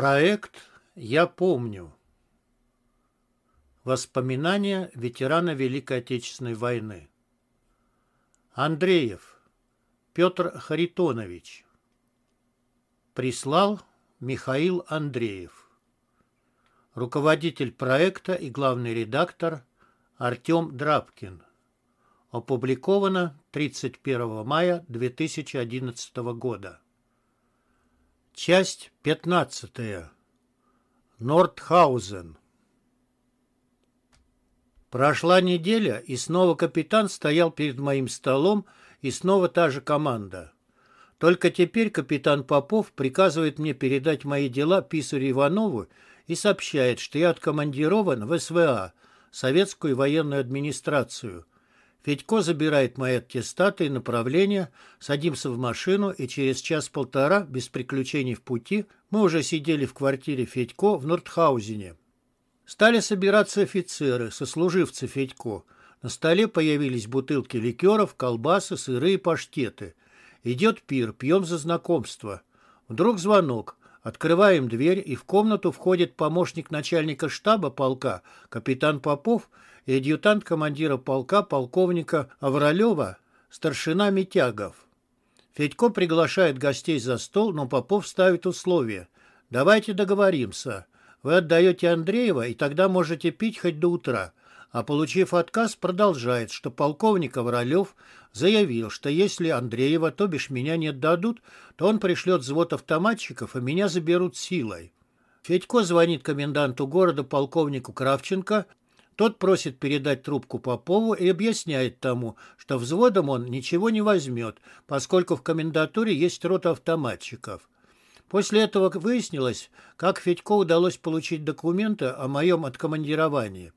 Проект «Я помню». Воспоминания ветерана Великой Отечественной войны. Андреев Петр Харитонович. Прислал Михаил Андреев. Руководитель проекта и главный редактор Артем Драбкин. Опубликовано 31 мая 2011 года. Часть 15. Нортхаузен. Прошла неделя, и снова капитан стоял перед моим столом, и снова та же команда. Только теперь капитан Попов приказывает мне передать мои дела писарю Иванову и сообщает, что я откомандирован в СВА, Советскую военную администрацию – Федько забирает мои аттестаты и направления, садимся в машину, и через час-полтора, без приключений в пути, мы уже сидели в квартире Федько в Нортхаузене. Стали собираться офицеры, сослуживцы Федько. На столе появились бутылки ликеров, колбасы, сыры и паштеты. Идет пир, пьем за знакомство. Вдруг звонок. Открываем дверь, и в комнату входит помощник начальника штаба полка, капитан Попов, и адъютант командира полка полковника Авралева, старшина Митягов. Федько приглашает гостей за стол, но Попов ставит условие. «Давайте договоримся. Вы отдаете Андреева, и тогда можете пить хоть до утра». А получив отказ, продолжает, что полковник Авралев заявил, что если Андреева, то бишь меня не отдадут, то он пришлет взвод автоматчиков, и меня заберут силой. Федько звонит коменданту города полковнику Кравченко тот просит передать трубку Попову и объясняет тому, что взводом он ничего не возьмет, поскольку в комендатуре есть рот автоматчиков. После этого выяснилось, как Федько удалось получить документы о моем откомандировании.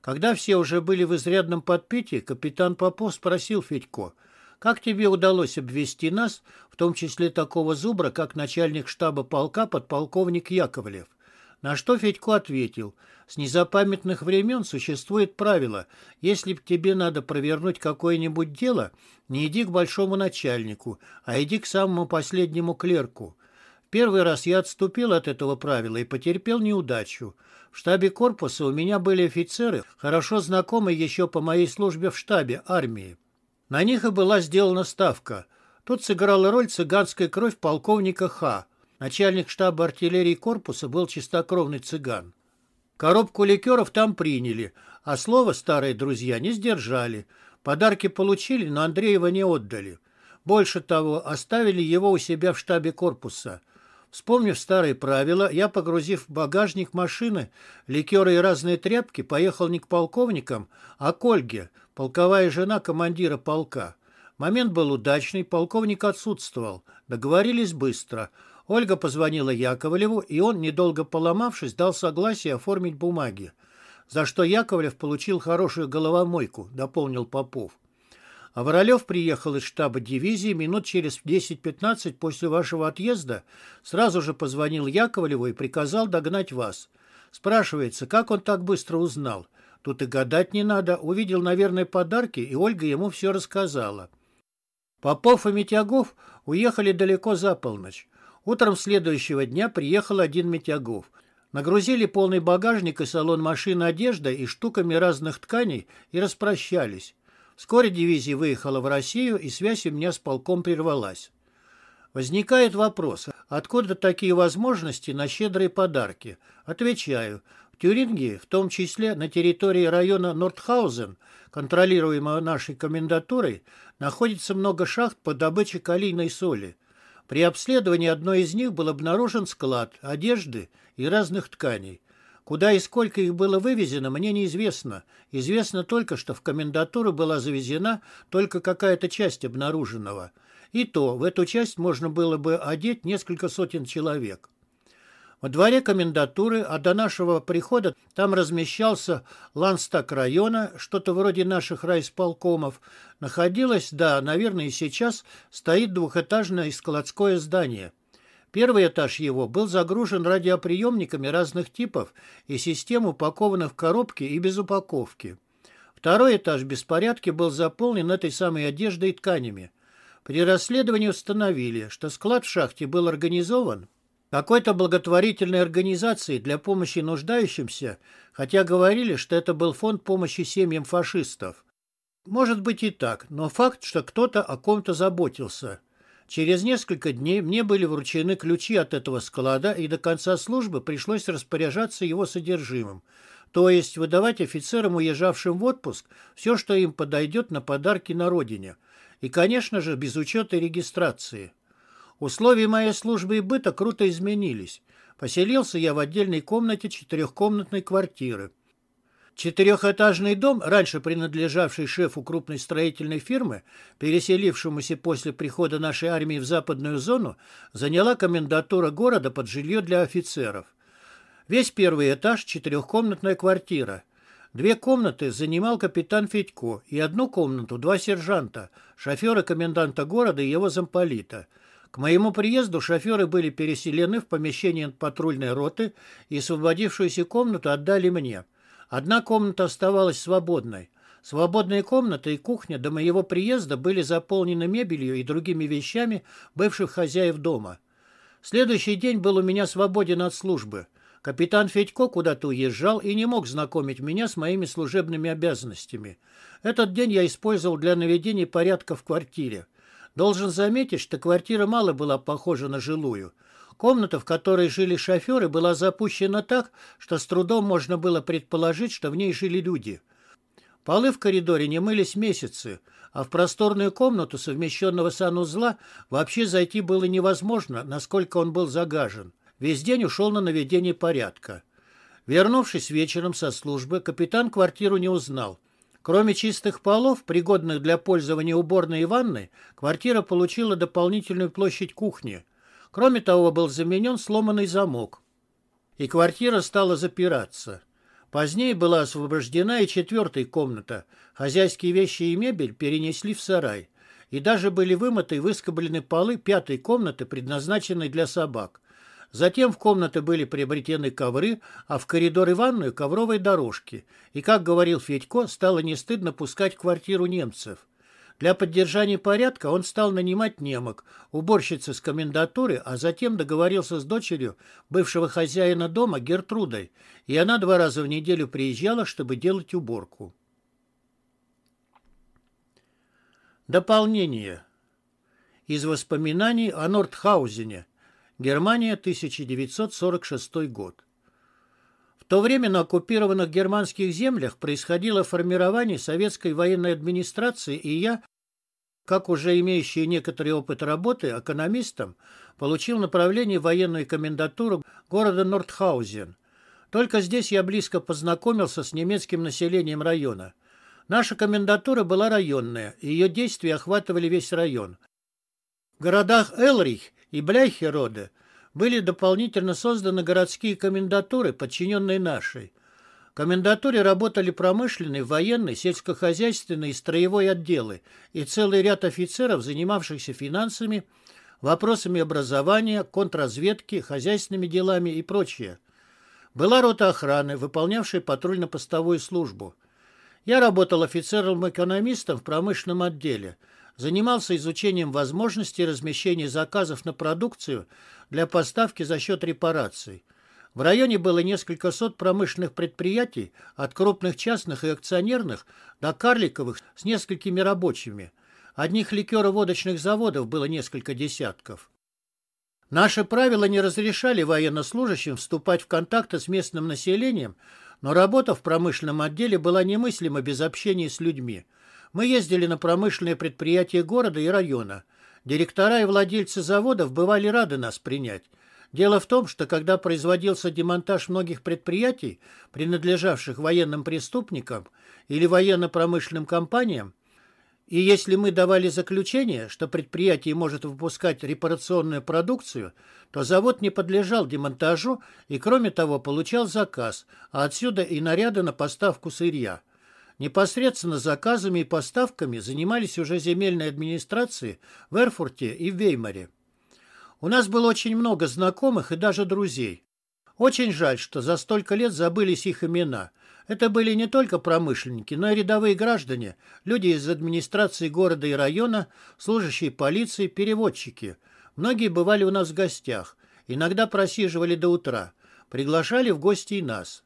Когда все уже были в изрядном подпитии, капитан Попов спросил Федько, «Как тебе удалось обвести нас, в том числе такого зубра, как начальник штаба полка подполковник Яковлев?» На что Федько ответил, с незапамятных времен существует правило, если б тебе надо провернуть какое-нибудь дело, не иди к большому начальнику, а иди к самому последнему клерку. Первый раз я отступил от этого правила и потерпел неудачу. В штабе корпуса у меня были офицеры, хорошо знакомые еще по моей службе в штабе армии. На них и была сделана ставка. Тут сыграла роль цыганская кровь полковника Ха – Начальник штаба артиллерии корпуса был чистокровный цыган. Коробку ликеров там приняли, а слово «старые друзья» не сдержали. Подарки получили, но Андреева не отдали. Больше того, оставили его у себя в штабе корпуса. Вспомнив старые правила, я, погрузив в багажник машины, ликеры и разные тряпки, поехал не к полковникам, а к Ольге, полковая жена командира полка. Момент был удачный, полковник отсутствовал. Договорились быстро – Ольга позвонила Яковлеву, и он, недолго поломавшись, дал согласие оформить бумаги, за что Яковлев получил хорошую головомойку, дополнил Попов. А Воролев приехал из штаба дивизии минут через 10-15 после вашего отъезда, сразу же позвонил Яковлеву и приказал догнать вас. Спрашивается, как он так быстро узнал. Тут и гадать не надо, увидел, наверное, подарки, и Ольга ему все рассказала. Попов и Митягов уехали далеко за полночь. Утром следующего дня приехал один Митягов. Нагрузили полный багажник и салон машины одежда и штуками разных тканей и распрощались. Вскоре дивизия выехала в Россию, и связь у меня с полком прервалась. Возникает вопрос, откуда такие возможности на щедрые подарки? Отвечаю, в Тюрингии, в том числе на территории района Нордхаузен, контролируемого нашей комендатурой, находится много шахт по добыче калийной соли. При обследовании одной из них был обнаружен склад одежды и разных тканей. Куда и сколько их было вывезено, мне неизвестно. Известно только, что в комендатуру была завезена только какая-то часть обнаруженного. И то в эту часть можно было бы одеть несколько сотен человек. Во дворе комендатуры, а до нашего прихода там размещался ланстак района, что-то вроде наших райсполкомов, Находилось, да, наверное, и сейчас стоит двухэтажное складское здание. Первый этаж его был загружен радиоприемниками разных типов и систем, упакованных в коробки и без упаковки. Второй этаж беспорядки был заполнен этой самой одеждой и тканями. При расследовании установили, что склад в шахте был организован какой-то благотворительной организации для помощи нуждающимся, хотя говорили, что это был фонд помощи семьям фашистов. Может быть и так, но факт, что кто-то о ком-то заботился. Через несколько дней мне были вручены ключи от этого склада, и до конца службы пришлось распоряжаться его содержимым, то есть выдавать офицерам, уезжавшим в отпуск, все, что им подойдет на подарки на родине. И, конечно же, без учета регистрации. Условия моей службы и быта круто изменились. Поселился я в отдельной комнате четырехкомнатной квартиры. Четырехэтажный дом, раньше принадлежавший шефу крупной строительной фирмы, переселившемуся после прихода нашей армии в западную зону, заняла комендатура города под жилье для офицеров. Весь первый этаж – четырехкомнатная квартира. Две комнаты занимал капитан Федько и одну комнату – два сержанта, шофера коменданта города и его замполита – к моему приезду шоферы были переселены в помещение патрульной роты и освободившуюся комнату отдали мне. Одна комната оставалась свободной. Свободная комната и кухня до моего приезда были заполнены мебелью и другими вещами бывших хозяев дома. Следующий день был у меня свободен от службы. Капитан Федько куда-то уезжал и не мог знакомить меня с моими служебными обязанностями. Этот день я использовал для наведения порядка в квартире. Должен заметить, что квартира мало была похожа на жилую. Комната, в которой жили шоферы, была запущена так, что с трудом можно было предположить, что в ней жили люди. Полы в коридоре не мылись месяцы, а в просторную комнату совмещенного санузла вообще зайти было невозможно, насколько он был загажен. Весь день ушел на наведение порядка. Вернувшись вечером со службы, капитан квартиру не узнал – Кроме чистых полов, пригодных для пользования уборной и ванной, квартира получила дополнительную площадь кухни. Кроме того, был заменен сломанный замок. И квартира стала запираться. Позднее была освобождена и четвертая комната. Хозяйские вещи и мебель перенесли в сарай. И даже были вымыты и выскоблены полы пятой комнаты, предназначенной для собак. Затем в комнаты были приобретены ковры, а в коридор и ванную – ковровые дорожки. И, как говорил Федько, стало не стыдно пускать в квартиру немцев. Для поддержания порядка он стал нанимать немок, уборщицы с комендатуры, а затем договорился с дочерью бывшего хозяина дома Гертрудой, и она два раза в неделю приезжала, чтобы делать уборку. Дополнение. Из воспоминаний о Нордхаузене – Германия, 1946 год. В то время на оккупированных германских землях происходило формирование советской военной администрации, и я, как уже имеющий некоторый опыт работы экономистом, получил направление в военную комендатуру города Нортхаузен. Только здесь я близко познакомился с немецким населением района. Наша комендатура была районная, и ее действия охватывали весь район. В городах Элрих – и Бляхи-Рода были дополнительно созданы городские комендатуры, подчиненные нашей. В комендатуре работали промышленные, военные, сельскохозяйственные и строевой отделы и целый ряд офицеров, занимавшихся финансами, вопросами образования, контрразведки, хозяйственными делами и прочее. Была рота охраны, выполнявшая патрульно-постовую службу. Я работал офицером-экономистом в промышленном отделе – занимался изучением возможностей размещения заказов на продукцию для поставки за счет репараций. В районе было несколько сот промышленных предприятий, от крупных частных и акционерных до карликовых с несколькими рабочими. Одних ликероводочных заводов было несколько десятков. Наши правила не разрешали военнослужащим вступать в контакты с местным населением, но работа в промышленном отделе была немыслима без общения с людьми – мы ездили на промышленные предприятия города и района. Директора и владельцы заводов бывали рады нас принять. Дело в том, что когда производился демонтаж многих предприятий, принадлежавших военным преступникам или военно-промышленным компаниям, и если мы давали заключение, что предприятие может выпускать репарационную продукцию, то завод не подлежал демонтажу и, кроме того, получал заказ, а отсюда и наряды на поставку сырья. Непосредственно заказами и поставками занимались уже земельные администрации в Эрфурте и в Веймаре. У нас было очень много знакомых и даже друзей. Очень жаль, что за столько лет забылись их имена. Это были не только промышленники, но и рядовые граждане, люди из администрации города и района, служащие полиции, переводчики. Многие бывали у нас в гостях, иногда просиживали до утра, приглашали в гости и нас.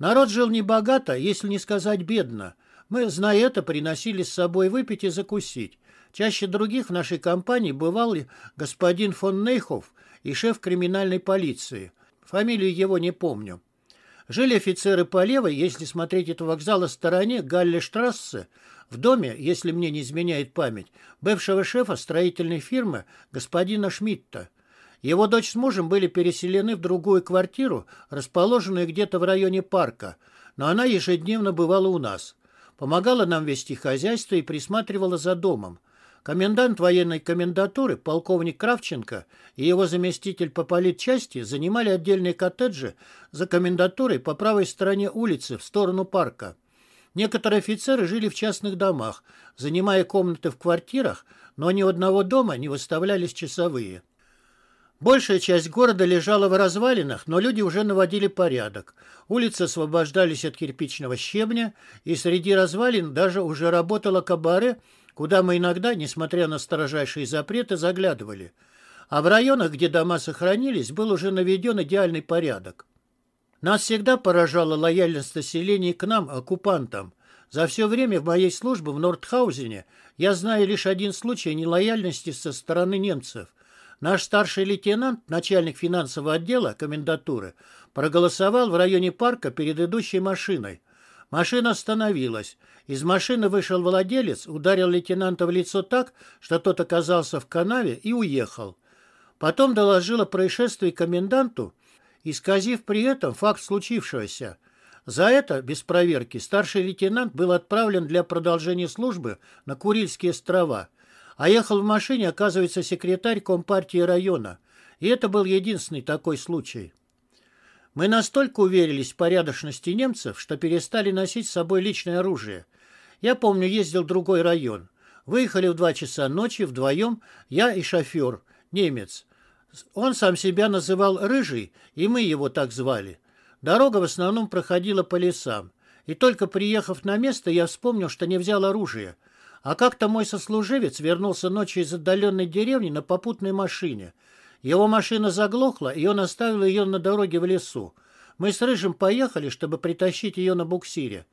Народ жил небогато, если не сказать бедно. Мы, зная это, приносили с собой выпить и закусить. Чаще других в нашей компании бывал господин фон Нейхов и шеф криминальной полиции. Фамилию его не помню. Жили офицеры по левой, если смотреть от вокзала стороне галле Галлештрассе, в доме, если мне не изменяет память, бывшего шефа строительной фирмы господина Шмидта – его дочь с мужем были переселены в другую квартиру, расположенную где-то в районе парка, но она ежедневно бывала у нас. Помогала нам вести хозяйство и присматривала за домом. Комендант военной комендатуры, полковник Кравченко и его заместитель по политчасти занимали отдельные коттеджи за комендатурой по правой стороне улицы в сторону парка. Некоторые офицеры жили в частных домах, занимая комнаты в квартирах, но ни одного дома не выставлялись часовые. Большая часть города лежала в развалинах, но люди уже наводили порядок. Улицы освобождались от кирпичного щебня, и среди развалин даже уже работала кабаре, куда мы иногда, несмотря на строжайшие запреты, заглядывали. А в районах, где дома сохранились, был уже наведен идеальный порядок. Нас всегда поражала лояльность населения к нам, оккупантам. За все время в моей службе в Нордхаузене я знаю лишь один случай нелояльности со стороны немцев – Наш старший лейтенант, начальник финансового отдела комендатуры, проголосовал в районе парка перед идущей машиной. Машина остановилась. Из машины вышел владелец, ударил лейтенанта в лицо так, что тот оказался в канаве и уехал. Потом доложила происшествие коменданту, исказив при этом факт случившегося. За это, без проверки, старший лейтенант был отправлен для продолжения службы на Курильские острова – а ехал в машине, оказывается, секретарь Компартии района. И это был единственный такой случай. Мы настолько уверились в порядочности немцев, что перестали носить с собой личное оружие. Я помню, ездил в другой район. Выехали в два часа ночи вдвоем, я и шофер, немец. Он сам себя называл «Рыжий», и мы его так звали. Дорога в основном проходила по лесам. И только приехав на место, я вспомнил, что не взял оружие – а как-то мой сослуживец вернулся ночью из отдаленной деревни на попутной машине. Его машина заглохла, и он оставил ее на дороге в лесу. Мы с Рыжим поехали, чтобы притащить ее на буксире.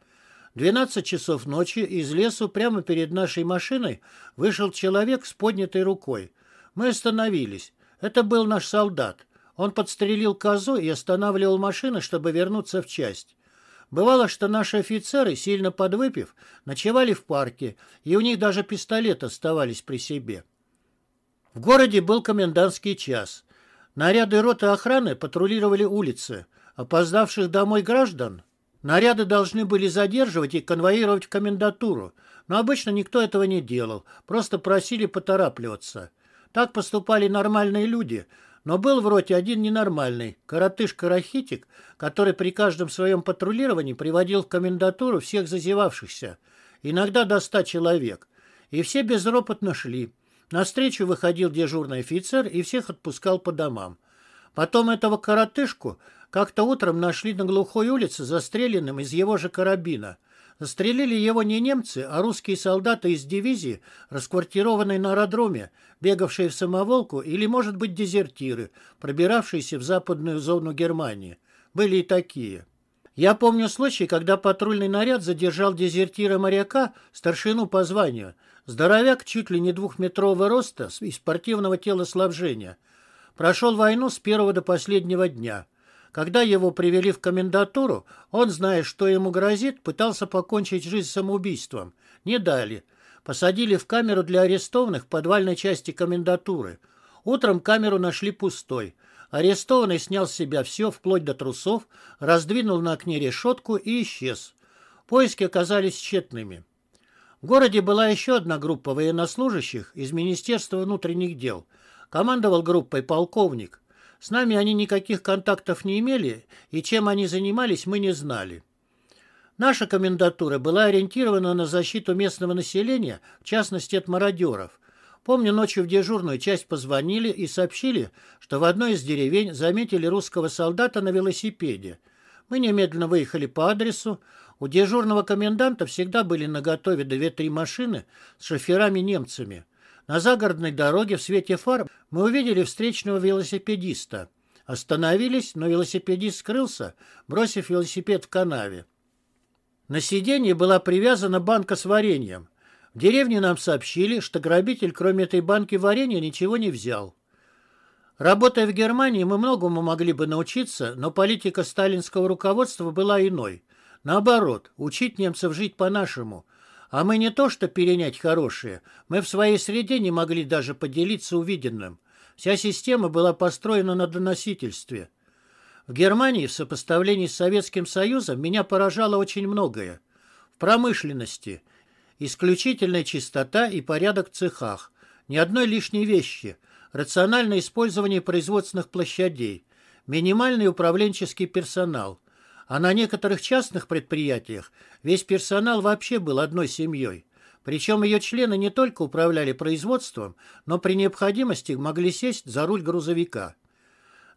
12 часов ночи из лесу прямо перед нашей машиной вышел человек с поднятой рукой. Мы остановились. Это был наш солдат. Он подстрелил козу и останавливал машину, чтобы вернуться в часть. Бывало, что наши офицеры, сильно подвыпив, ночевали в парке, и у них даже пистолет оставались при себе. В городе был комендантский час. Наряды роты охраны патрулировали улицы. Опоздавших домой граждан наряды должны были задерживать и конвоировать в комендатуру, но обычно никто этого не делал, просто просили поторапливаться. Так поступали нормальные люди, но был в роте один ненормальный, коротышка-рахитик, который при каждом своем патрулировании приводил в комендатуру всех зазевавшихся, иногда до ста человек, и все безропотно шли. На встречу выходил дежурный офицер и всех отпускал по домам. Потом этого коротышку как-то утром нашли на глухой улице застреленным из его же карабина. Застрелили его не немцы, а русские солдаты из дивизии, расквартированной на аэродроме, бегавшие в самоволку или, может быть, дезертиры, пробиравшиеся в западную зону Германии. Были и такие. Я помню случай, когда патрульный наряд задержал дезертира-моряка, старшину по званию. Здоровяк чуть ли не двухметрового роста и спортивного телосложения. Прошел войну с первого до последнего дня. Когда его привели в комендатуру, он, зная, что ему грозит, пытался покончить жизнь самоубийством. Не дали. Посадили в камеру для арестованных в подвальной части комендатуры. Утром камеру нашли пустой. Арестованный снял с себя все, вплоть до трусов, раздвинул на окне решетку и исчез. Поиски оказались тщетными. В городе была еще одна группа военнослужащих из Министерства внутренних дел. Командовал группой полковник. С нами они никаких контактов не имели, и чем они занимались, мы не знали. Наша комендатура была ориентирована на защиту местного населения, в частности от мародеров. Помню, ночью в дежурную часть позвонили и сообщили, что в одной из деревень заметили русского солдата на велосипеде. Мы немедленно выехали по адресу. У дежурного коменданта всегда были наготове две-три машины с шоферами-немцами. На загородной дороге в свете фар мы увидели встречного велосипедиста. Остановились, но велосипедист скрылся, бросив велосипед в канаве. На сиденье была привязана банка с вареньем. В деревне нам сообщили, что грабитель кроме этой банки варенья ничего не взял. Работая в Германии, мы многому могли бы научиться, но политика сталинского руководства была иной. Наоборот, учить немцев жить по-нашему – а мы не то что перенять хорошее, мы в своей среде не могли даже поделиться увиденным. Вся система была построена на доносительстве. В Германии в сопоставлении с Советским Союзом меня поражало очень многое. В промышленности исключительная чистота и порядок в цехах, ни одной лишней вещи, рациональное использование производственных площадей, минимальный управленческий персонал – а на некоторых частных предприятиях весь персонал вообще был одной семьей. Причем ее члены не только управляли производством, но при необходимости могли сесть за руль грузовика.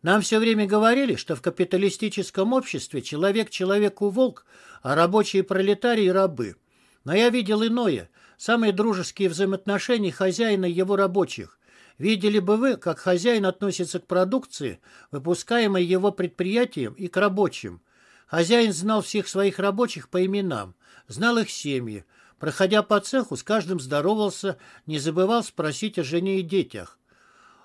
Нам все время говорили, что в капиталистическом обществе человек человеку волк, а рабочие пролетарии – рабы. Но я видел иное, самые дружеские взаимоотношения хозяина и его рабочих. Видели бы вы, как хозяин относится к продукции, выпускаемой его предприятием и к рабочим. Хозяин знал всех своих рабочих по именам, знал их семьи. Проходя по цеху, с каждым здоровался, не забывал спросить о жене и детях.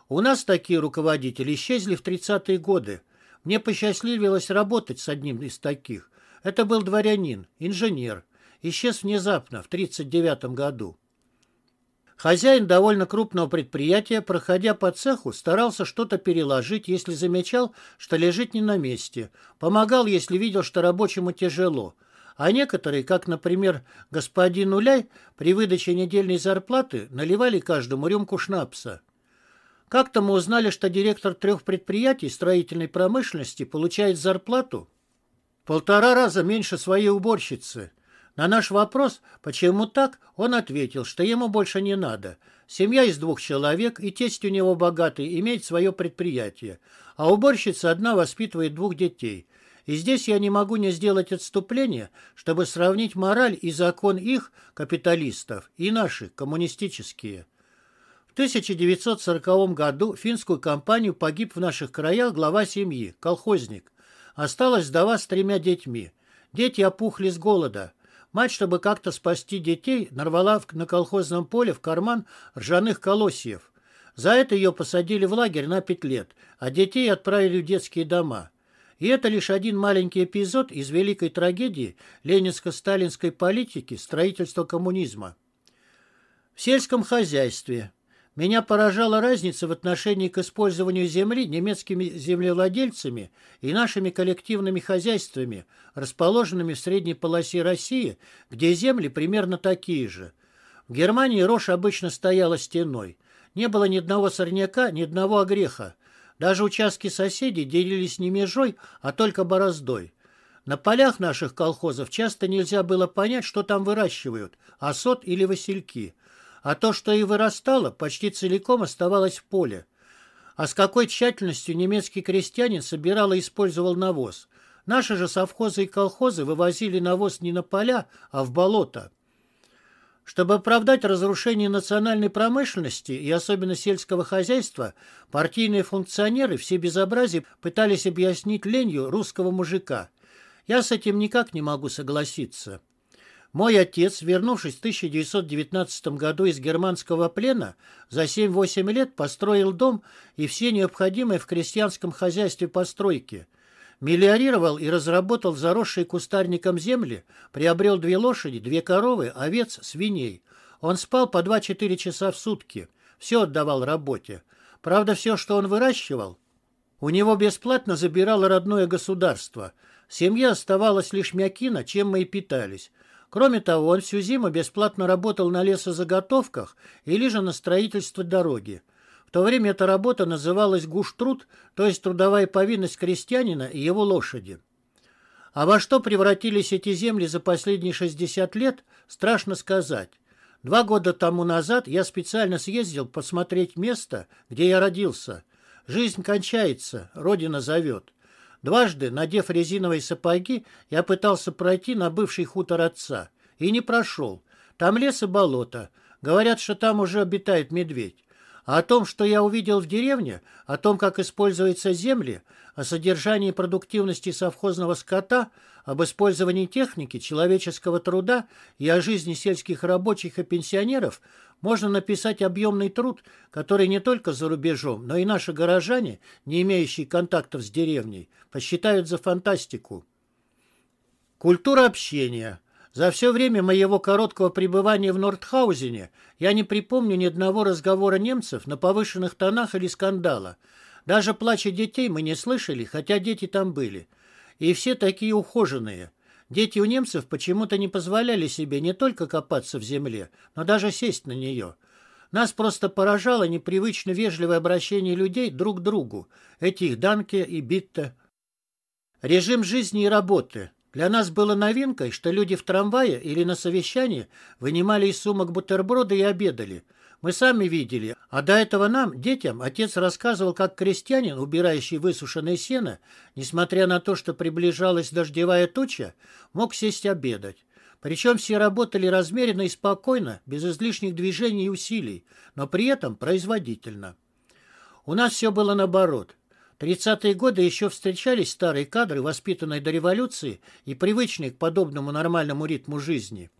У нас такие руководители исчезли в 30-е годы. Мне посчастливилось работать с одним из таких. Это был дворянин, инженер. Исчез внезапно, в 39 году. Хозяин довольно крупного предприятия, проходя по цеху, старался что-то переложить, если замечал, что лежит не на месте. Помогал, если видел, что рабочему тяжело. А некоторые, как, например, господин Уляй, при выдаче недельной зарплаты наливали каждому рюмку шнапса. Как-то мы узнали, что директор трех предприятий строительной промышленности получает зарплату полтора раза меньше своей уборщицы – на наш вопрос, почему так, он ответил, что ему больше не надо. Семья из двух человек, и тесть у него богатый, имеет свое предприятие. А уборщица одна воспитывает двух детей. И здесь я не могу не сделать отступление, чтобы сравнить мораль и закон их, капиталистов, и наши, коммунистические. В 1940 году финскую компанию погиб в наших краях глава семьи, колхозник. Осталась вдова с тремя детьми. Дети опухли с голода. Мать, чтобы как-то спасти детей, нарвала на колхозном поле в карман ржаных колосьев. За это ее посадили в лагерь на пять лет, а детей отправили в детские дома. И это лишь один маленький эпизод из великой трагедии ленинско-сталинской политики строительства коммунизма. В сельском хозяйстве – меня поражала разница в отношении к использованию земли немецкими землевладельцами и нашими коллективными хозяйствами, расположенными в средней полосе России, где земли примерно такие же. В Германии рожь обычно стояла стеной. Не было ни одного сорняка, ни одного огреха. Даже участки соседей делились не межой, а только бороздой. На полях наших колхозов часто нельзя было понять, что там выращивают – осот или васильки – а то, что и вырастало, почти целиком оставалось в поле. А с какой тщательностью немецкий крестьянин собирал и использовал навоз. Наши же совхозы и колхозы вывозили навоз не на поля, а в болото. Чтобы оправдать разрушение национальной промышленности и особенно сельского хозяйства, партийные функционеры все безобразие пытались объяснить ленью русского мужика. Я с этим никак не могу согласиться. Мой отец, вернувшись в 1919 году из германского плена, за 7-8 лет построил дом и все необходимые в крестьянском хозяйстве постройки. Миллиорировал и разработал заросшие кустарником земли, приобрел две лошади, две коровы, овец, свиней. Он спал по 2-4 часа в сутки. Все отдавал работе. Правда, все, что он выращивал, у него бесплатно забирало родное государство. Семье оставалось лишь мякина, чем мы и питались. Кроме того, он всю зиму бесплатно работал на лесозаготовках или же на строительство дороги. В то время эта работа называлась гуштруд, то есть трудовая повинность крестьянина и его лошади. А во что превратились эти земли за последние 60 лет, страшно сказать. Два года тому назад я специально съездил посмотреть место, где я родился. Жизнь кончается, родина зовет. Дважды, надев резиновые сапоги, я пытался пройти на бывший хутор отца. И не прошел. Там лес и болото. Говорят, что там уже обитает медведь. А о том, что я увидел в деревне, о том, как используются земли, о содержании и продуктивности совхозного скота – об использовании техники, человеческого труда и о жизни сельских рабочих и пенсионеров можно написать объемный труд, который не только за рубежом, но и наши горожане, не имеющие контактов с деревней, посчитают за фантастику. Культура общения. За все время моего короткого пребывания в Нордхаузене я не припомню ни одного разговора немцев на повышенных тонах или скандала. Даже плача детей мы не слышали, хотя дети там были – и все такие ухоженные. Дети у немцев почему-то не позволяли себе не только копаться в земле, но даже сесть на нее. Нас просто поражало непривычно вежливое обращение людей друг к другу, этих Данки и Битта. Режим жизни и работы. Для нас было новинкой, что люди в трамвае или на совещании вынимали из сумок бутерброды и обедали – мы сами видели, а до этого нам, детям, отец рассказывал, как крестьянин, убирающий высушенное сено, несмотря на то, что приближалась дождевая туча, мог сесть обедать. Причем все работали размеренно и спокойно, без излишних движений и усилий, но при этом производительно. У нас все было наоборот. Тридцатые годы еще встречались старые кадры, воспитанные до революции и привычные к подобному нормальному ритму жизни –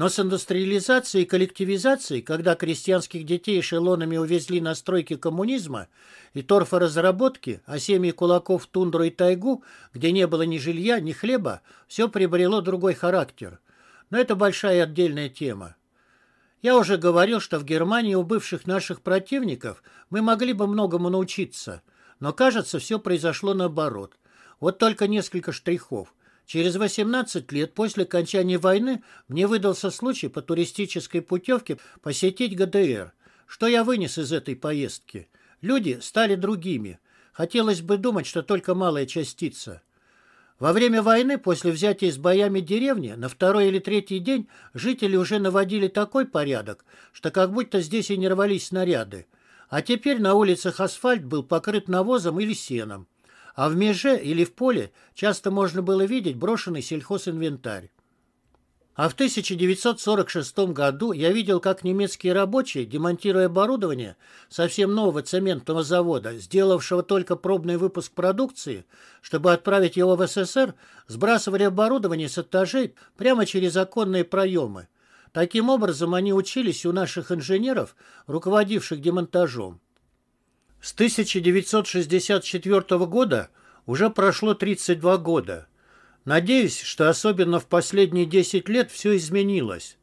но с индустриализацией и коллективизацией, когда крестьянских детей эшелонами увезли на стройки коммунизма и торфоразработки, а семьи кулаков в тундру и тайгу, где не было ни жилья, ни хлеба, все приобрело другой характер. Но это большая отдельная тема. Я уже говорил, что в Германии у бывших наших противников мы могли бы многому научиться, но, кажется, все произошло наоборот. Вот только несколько штрихов. Через 18 лет после окончания войны мне выдался случай по туристической путевке посетить ГДР. Что я вынес из этой поездки? Люди стали другими. Хотелось бы думать, что только малая частица. Во время войны, после взятия с боями деревни, на второй или третий день жители уже наводили такой порядок, что как будто здесь и не рвались снаряды. А теперь на улицах асфальт был покрыт навозом или сеном а в меже или в поле часто можно было видеть брошенный сельхозинвентарь. А в 1946 году я видел, как немецкие рабочие, демонтируя оборудование совсем нового цементного завода, сделавшего только пробный выпуск продукции, чтобы отправить его в СССР, сбрасывали оборудование с этажей прямо через оконные проемы. Таким образом, они учились у наших инженеров, руководивших демонтажом. С 1964 года уже прошло 32 года. Надеюсь, что особенно в последние 10 лет все изменилось.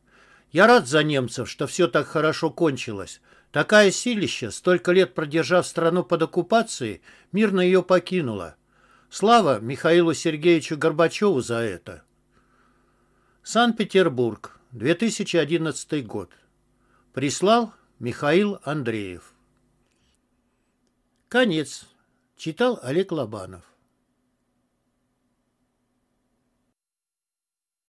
Я рад за немцев, что все так хорошо кончилось. Такая силища, столько лет продержав страну под оккупацией, мирно ее покинула. Слава Михаилу Сергеевичу Горбачеву за это. Санкт-Петербург, 2011 год. Прислал Михаил Андреев. Конец. Читал Олег Лобанов.